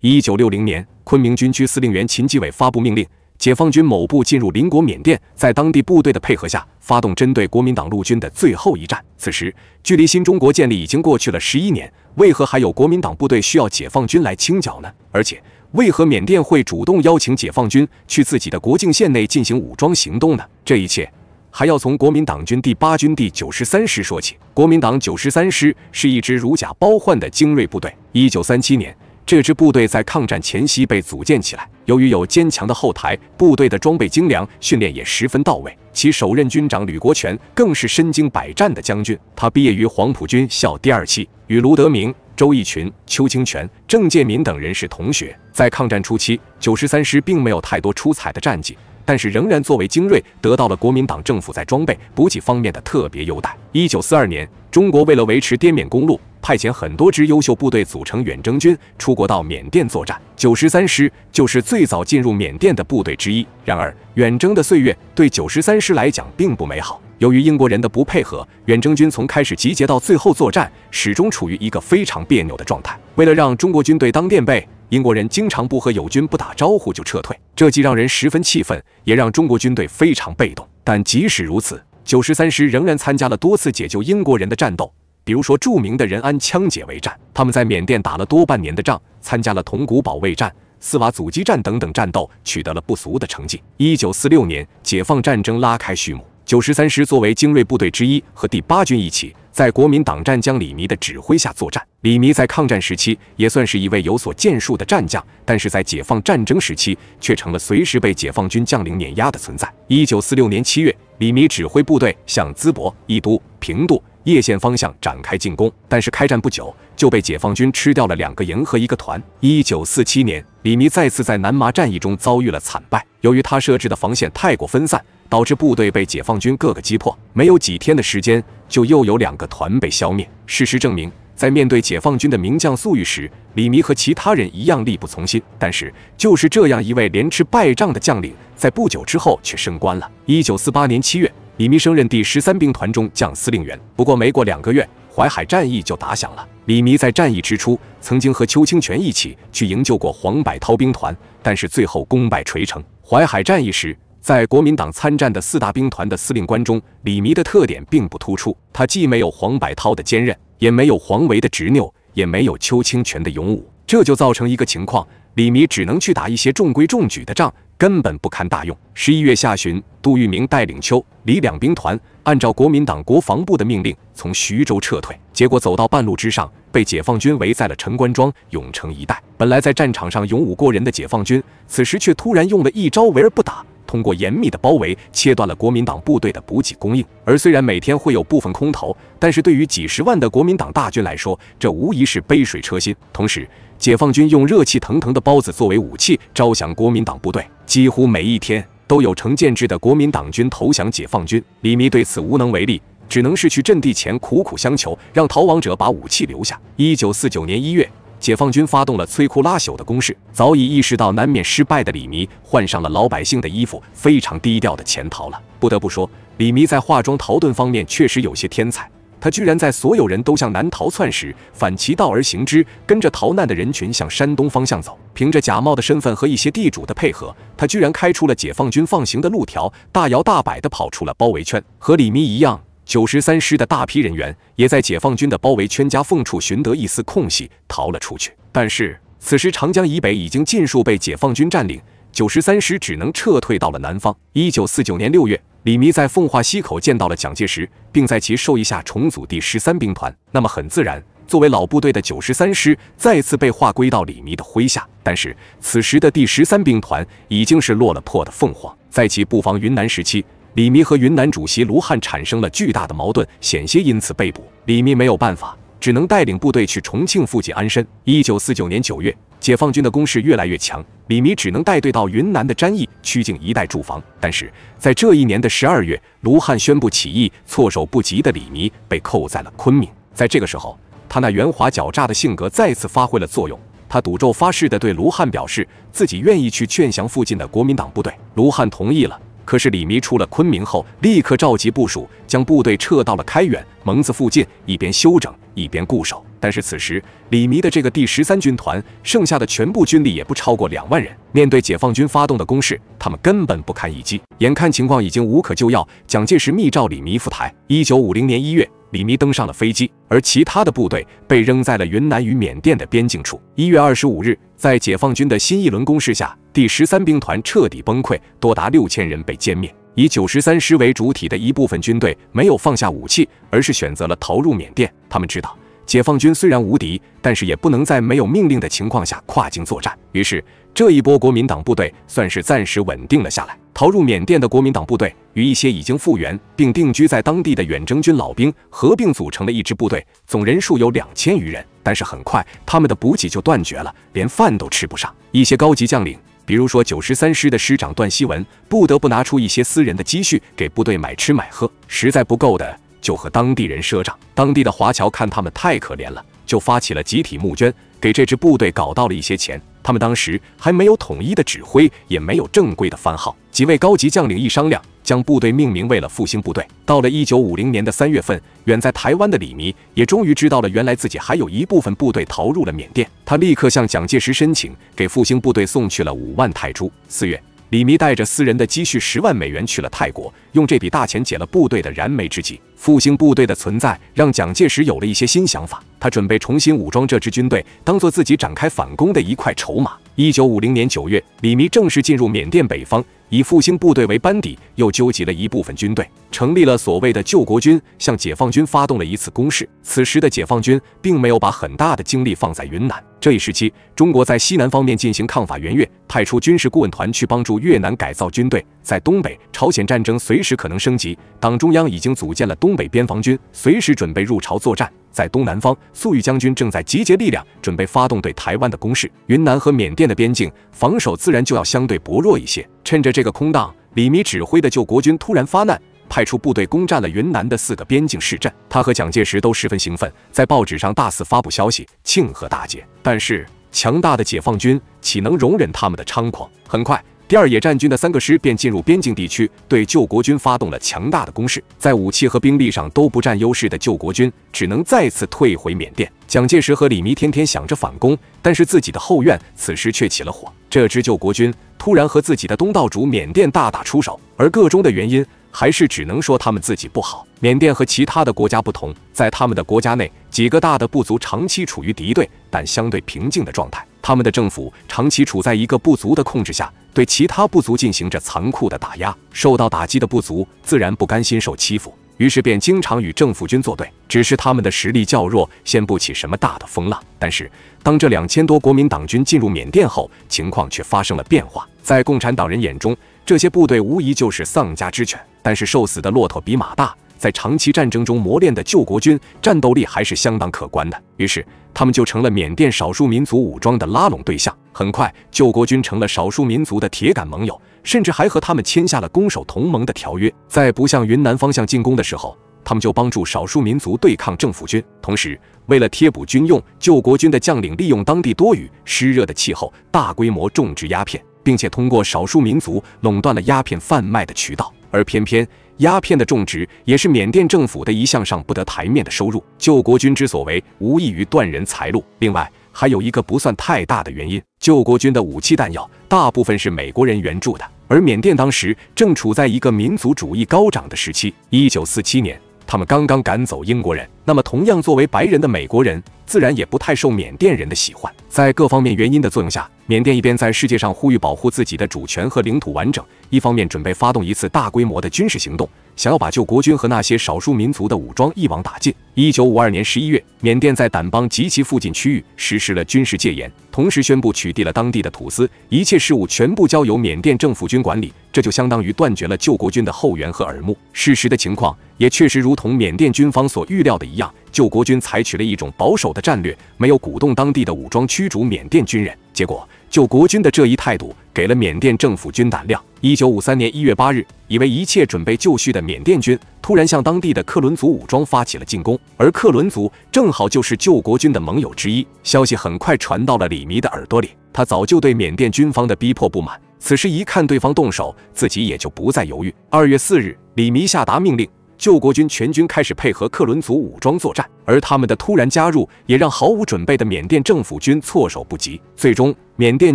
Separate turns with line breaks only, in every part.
一九六零年，昆明军区司令员秦基伟发布命令，解放军某部进入邻国缅甸，在当地部队的配合下，发动针对国民党陆军的最后一战。此时，距离新中国建立已经过去了十一年，为何还有国民党部队需要解放军来清剿呢？而且，为何缅甸会主动邀请解放军去自己的国境线内进行武装行动呢？这一切还要从国民党军第八军第九十三师说起。国民党九十三师是一支如假包换的精锐部队。一九三七年。这支部队在抗战前夕被组建起来，由于有坚强的后台，部队的装备精良，训练也十分到位。其首任军长吕国权更是身经百战的将军，他毕业于黄埔军校第二期，与卢德铭、周逸群、邱清泉、郑介民等人是同学。在抗战初期，九十三师并没有太多出彩的战绩，但是仍然作为精锐，得到了国民党政府在装备补给方面的特别优待。一九四二年，中国为了维持滇缅公路。派遣很多支优秀部队组成远征军出国到缅甸作战，九十三师就是最早进入缅甸的部队之一。然而，远征的岁月对九十三师来讲并不美好。由于英国人的不配合，远征军从开始集结到最后作战，始终处于一个非常别扭的状态。为了让中国军队当垫背，英国人经常不和友军不打招呼就撤退，这既让人十分气愤，也让中国军队非常被动。但即使如此，九十三师仍然参加了多次解救英国人的战斗。比如说著名的仁安羌解围战，他们在缅甸打了多半年的仗，参加了铜鼓保卫战、斯瓦阻击战等等战斗，取得了不俗的成绩。一九四六年，解放战争拉开序幕，九十三师作为精锐部队之一，和第八军一起，在国民党战将李弥的指挥下作战。李弥在抗战时期也算是一位有所建树的战将，但是在解放战争时期，却成了随时被解放军将领碾压的存在。一九四六年七月，李弥指挥部队向淄博、义都、平度。叶县方向展开进攻，但是开战不久就被解放军吃掉了两个营和一个团。一九四七年，李弥再次在南麻战役中遭遇了惨败。由于他设置的防线太过分散，导致部队被解放军各个击破，没有几天的时间就又有两个团被消灭。事实证明，在面对解放军的名将粟裕时，李弥和其他人一样力不从心。但是就是这样一位连吃败仗的将领，在不久之后却升官了。一九四八年七月。李弥升任第十三兵团中将司令员，不过没过两个月，淮海战役就打响了。李弥在战役之初曾经和邱清泉一起去营救过黄百韬兵团，但是最后功败垂成。淮海战役时，在国民党参战的四大兵团的司令官中，李弥的特点并不突出，他既没有黄百韬的坚韧，也没有黄维的执拗，也没有邱清泉的勇武，这就造成一个情况，李弥只能去打一些中规中矩的仗。根本不堪大用。十一月下旬，杜聿明带领邱李两兵团，按照国民党国防部的命令，从徐州撤退。结果走到半路之上，被解放军围在了陈官庄、永城一带。本来在战场上勇武过人的解放军，此时却突然用了一招围而不打，通过严密的包围，切断了国民党部队的补给供应。而虽然每天会有部分空投，但是对于几十万的国民党大军来说，这无疑是杯水车薪。同时，解放军用热气腾腾的包子作为武器，招降国民党部队。几乎每一天都有成建制的国民党军投降解放军，李弥对此无能为力，只能是去阵地前苦苦相求，让逃亡者把武器留下。一九四九年一月，解放军发动了摧枯拉朽的攻势，早已意识到难免失败的李弥换上了老百姓的衣服，非常低调的潜逃了。不得不说，李弥在化妆逃遁方面确实有些天才。他居然在所有人都向南逃窜时，反其道而行之，跟着逃难的人群向山东方向走。凭着假冒的身份和一些地主的配合，他居然开出了解放军放行的路条，大摇大摆地跑出了包围圈。和李弥一样，九十三师的大批人员也在解放军的包围圈夹缝处寻得一丝空隙，逃了出去。但是此时，长江以北已经尽数被解放军占领。九十三师只能撤退到了南方。一九四九年六月，李弥在奉化溪口见到了蒋介石，并在其授意下重组第十三兵团。那么很自然，作为老部队的九十三师再次被划归到李弥的麾下。但是此时的第十三兵团已经是落了魄的凤凰。在其布防云南时期，李弥和云南主席卢汉产生了巨大的矛盾，险些因此被捕。李弥没有办法，只能带领部队去重庆附近安身。一九四九年九月。解放军的攻势越来越强，李弥只能带队到云南的沾益、曲靖一带驻防。但是在这一年的十二月，卢汉宣布起义，措手不及的李弥被扣在了昆明。在这个时候，他那圆滑狡诈的性格再次发挥了作用。他赌咒发誓地对卢汉表示自己愿意去劝降附近的国民党部队，卢汉同意了。可是李弥出了昆明后，立刻召集部署，将部队撤到了开远、蒙自附近，一边休整，一边固守。但是此时李弥的这个第十三军团剩下的全部军力也不超过两万人，面对解放军发动的攻势，他们根本不堪一击。眼看情况已经无可救药，蒋介石密召李弥赴台。一九五零年一月。李弥登上了飞机，而其他的部队被扔在了云南与缅甸的边境处。一月二十五日，在解放军的新一轮攻势下，第十三兵团彻底崩溃，多达六千人被歼灭。以九十三师为主体的一部分军队没有放下武器，而是选择了逃入缅甸。他们知道，解放军虽然无敌，但是也不能在没有命令的情况下跨境作战。于是。这一波国民党部队算是暂时稳定了下来。逃入缅甸的国民党部队与一些已经复员并定居在当地的远征军老兵合并，组成了一支部队，总人数有两千余人。但是很快，他们的补给就断绝了，连饭都吃不上。一些高级将领，比如说九十三师的师长段希文，不得不拿出一些私人的积蓄给部队买吃买喝，实在不够的，就和当地人赊账。当地的华侨看他们太可怜了，就发起了集体募捐，给这支部队搞到了一些钱。他们当时还没有统一的指挥，也没有正规的番号。几位高级将领一商量，将部队命名为了复兴部队。到了一九五零年的三月份，远在台湾的李弥也终于知道了，原来自己还有一部分部队逃入了缅甸。他立刻向蒋介石申请，给复兴部队送去了五万泰铢。四月，李弥带着私人的积蓄十万美元去了泰国，用这笔大钱解了部队的燃眉之急。复兴部队的存在，让蒋介石有了一些新想法。他准备重新武装这支军队，当做自己展开反攻的一块筹码。一九五零年九月，李弥正式进入缅甸北方，以复兴部队为班底，又纠集了一部分军队，成立了所谓的救国军，向解放军发动了一次攻势。此时的解放军并没有把很大的精力放在云南。这一时期，中国在西南方面进行抗法援越，派出军事顾问团去帮助越南改造军队；在东北，朝鲜战争随时可能升级，党中央已经组建了东北边防军，随时准备入朝作战；在东南方，粟裕将军正在集结力量，准备发动对台湾的攻势。云南和缅甸的边境防守自然就要相对薄弱一些。趁着这个空档，李弥指挥的救国军突然发难。派出部队攻占了云南的四个边境市镇，他和蒋介石都十分兴奋，在报纸上大肆发布消息庆贺大捷。但是强大的解放军岂能容忍他们的猖狂？很快，第二野战军的三个师便进入边境地区，对救国军发动了强大的攻势。在武器和兵力上都不占优势的救国军，只能再次退回缅甸。蒋介石和李弥天天想着反攻，但是自己的后院此时却起了火。这支救国军突然和自己的东道主缅甸大打出手，而个中的原因。还是只能说他们自己不好。缅甸和其他的国家不同，在他们的国家内，几个大的部族长期处于敌对但相对平静的状态。他们的政府长期处在一个部族的控制下，对其他部族进行着残酷的打压。受到打击的部族自然不甘心受欺负，于是便经常与政府军作对。只是他们的实力较弱，掀不起什么大的风浪。但是，当这两千多国民党军进入缅甸后，情况却发生了变化。在共产党人眼中，这些部队无疑就是丧家之犬，但是瘦死的骆驼比马大，在长期战争中磨练的救国军战斗力还是相当可观的。于是，他们就成了缅甸少数民族武装的拉拢对象。很快，救国军成了少数民族的铁杆盟友，甚至还和他们签下了攻守同盟的条约。在不向云南方向进攻的时候，他们就帮助少数民族对抗政府军。同时，为了贴补军用，救国军的将领利用当地多雨湿热的气候，大规模种植鸦片。并且通过少数民族垄断了鸦片贩卖的渠道，而偏偏鸦片的种植也是缅甸政府的一项上不得台面的收入。救国军之所为，无异于断人财路。另外，还有一个不算太大的原因，救国军的武器弹药大部分是美国人援助的，而缅甸当时正处在一个民族主义高涨的时期。一九四七年。他们刚刚赶走英国人，那么同样作为白人的美国人，自然也不太受缅甸人的喜欢。在各方面原因的作用下，缅甸一边在世界上呼吁保护自己的主权和领土完整，一方面准备发动一次大规模的军事行动。想要把救国军和那些少数民族的武装一网打尽。一九五二年十一月，缅甸在掸邦及其附近区域实施了军事戒严，同时宣布取缔了当地的土司，一切事务全部交由缅甸政府军管理，这就相当于断绝了救国军的后援和耳目。事实的情况也确实如同缅甸军方所预料的一样，救国军采取了一种保守的战略，没有鼓动当地的武装驱逐缅甸军人，结果。救国军的这一态度，给了缅甸政府军胆量。一九五三年一月八日，以为一切准备就绪的缅甸军，突然向当地的克伦族武装发起了进攻，而克伦族正好就是救国军的盟友之一。消息很快传到了李弥的耳朵里，他早就对缅甸军方的逼迫不满，此时一看对方动手，自己也就不再犹豫。二月四日，李弥下达命令。救国军全军开始配合克伦族武装作战，而他们的突然加入，也让毫无准备的缅甸政府军措手不及。最终，缅甸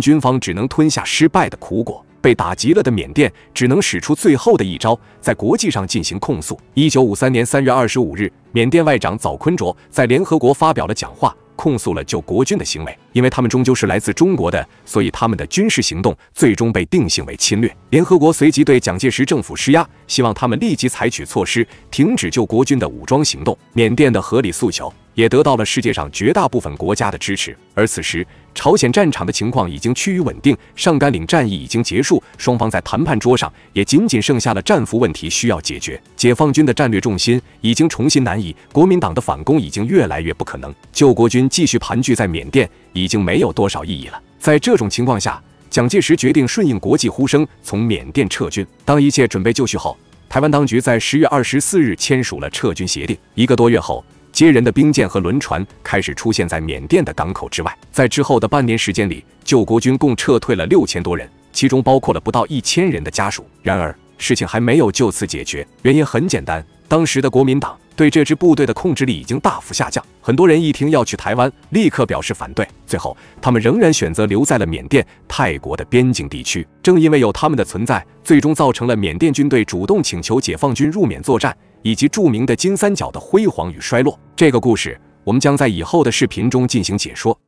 军方只能吞下失败的苦果。被打急了的缅甸，只能使出最后的一招，在国际上进行控诉。一九五三年三月二十五日，缅甸外长早坤卓在联合国发表了讲话。控诉了救国军的行为，因为他们终究是来自中国的，所以他们的军事行动最终被定性为侵略。联合国随即对蒋介石政府施压，希望他们立即采取措施，停止救国军的武装行动。缅甸的合理诉求。也得到了世界上绝大部分国家的支持。而此时，朝鲜战场的情况已经趋于稳定，上甘岭战役已经结束，双方在谈判桌上也仅仅剩下了战俘问题需要解决。解放军的战略重心已经重新南移，国民党的反攻已经越来越不可能，救国军继续盘踞在缅甸已经没有多少意义了。在这种情况下，蒋介石决定顺应国际呼声，从缅甸撤军。当一切准备就绪后，台湾当局在十月二十四日签署了撤军协定。一个多月后。接人的兵舰和轮船开始出现在缅甸的港口之外。在之后的半年时间里，救国军共撤退了六千多人，其中包括了不到一千人的家属。然而，事情还没有就此解决。原因很简单，当时的国民党对这支部队的控制力已经大幅下降。很多人一听要去台湾，立刻表示反对。最后，他们仍然选择留在了缅甸、泰国的边境地区。正因为有他们的存在，最终造成了缅甸军队主动请求解放军入缅作战。以及著名的金三角的辉煌与衰落，这个故事我们将在以后的视频中进行解说。